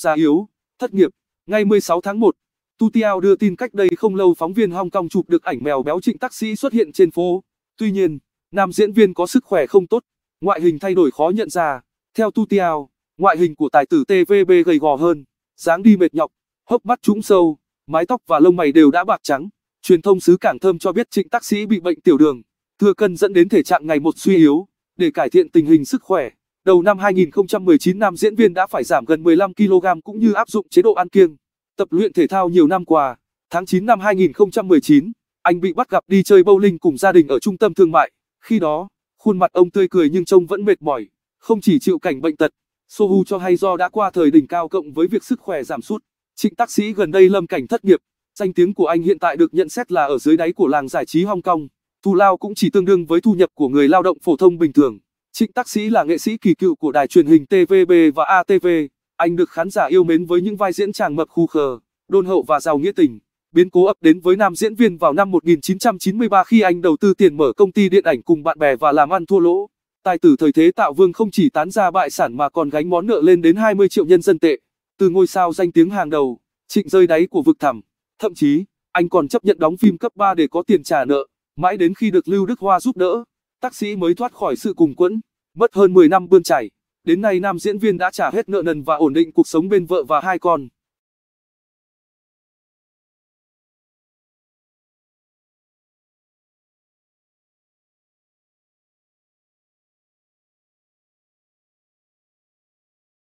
gia yếu, thất nghiệp. Ngày 16 tháng 1, Tutiao đưa tin cách đây không lâu phóng viên Hong Kong chụp được ảnh mèo béo trịnh tác sĩ xuất hiện trên phố. Tuy nhiên, nam diễn viên có sức khỏe không tốt, ngoại hình thay đổi khó nhận ra. Theo Tutiao, ngoại hình của tài tử TVB gầy gò hơn, dáng đi mệt nhọc, hốc mắt trũng sâu, mái tóc và lông mày đều đã bạc trắng. Truyền thông xứ Cảng Thơm cho biết trịnh tác sĩ bị bệnh tiểu đường, thừa cân dẫn đến thể trạng ngày một suy yếu. Để cải thiện tình hình sức khỏe, Đầu năm 2019 nam diễn viên đã phải giảm gần 15 kg cũng như áp dụng chế độ ăn kiêng. Tập luyện thể thao nhiều năm qua, tháng 9 năm 2019, anh bị bắt gặp đi chơi bowling cùng gia đình ở trung tâm thương mại. Khi đó, khuôn mặt ông tươi cười nhưng trông vẫn mệt mỏi, không chỉ chịu cảnh bệnh tật, Sohu cho hay do đã qua thời đỉnh cao cộng với việc sức khỏe giảm sút. Trịnh tác sĩ gần đây lâm cảnh thất nghiệp, danh tiếng của anh hiện tại được nhận xét là ở dưới đáy của làng giải trí Hong Kong. Thù lao cũng chỉ tương đương với thu nhập của người lao động phổ thông bình thường. Trịnh Tác Sĩ là nghệ sĩ kỳ cựu của đài truyền hình TVB và ATV. Anh được khán giả yêu mến với những vai diễn chàng mập khu khờ, đôn hậu và giàu nghĩa tình. Biến cố ập đến với nam diễn viên vào năm 1993 khi anh đầu tư tiền mở công ty điện ảnh cùng bạn bè và làm ăn thua lỗ. Tài tử thời thế Tạo Vương không chỉ tán ra bại sản mà còn gánh món nợ lên đến 20 triệu nhân dân tệ. Từ ngôi sao danh tiếng hàng đầu, Trịnh rơi đáy của vực thẳm. Thậm chí, anh còn chấp nhận đóng phim cấp 3 để có tiền trả nợ, mãi đến khi được Lưu Đức Hoa giúp đỡ tác sĩ mới thoát khỏi sự cùng quẫn. Mất hơn 10 năm bươn chải, đến nay nam diễn viên đã trả hết nợ nần và ổn định cuộc sống bên vợ và hai con.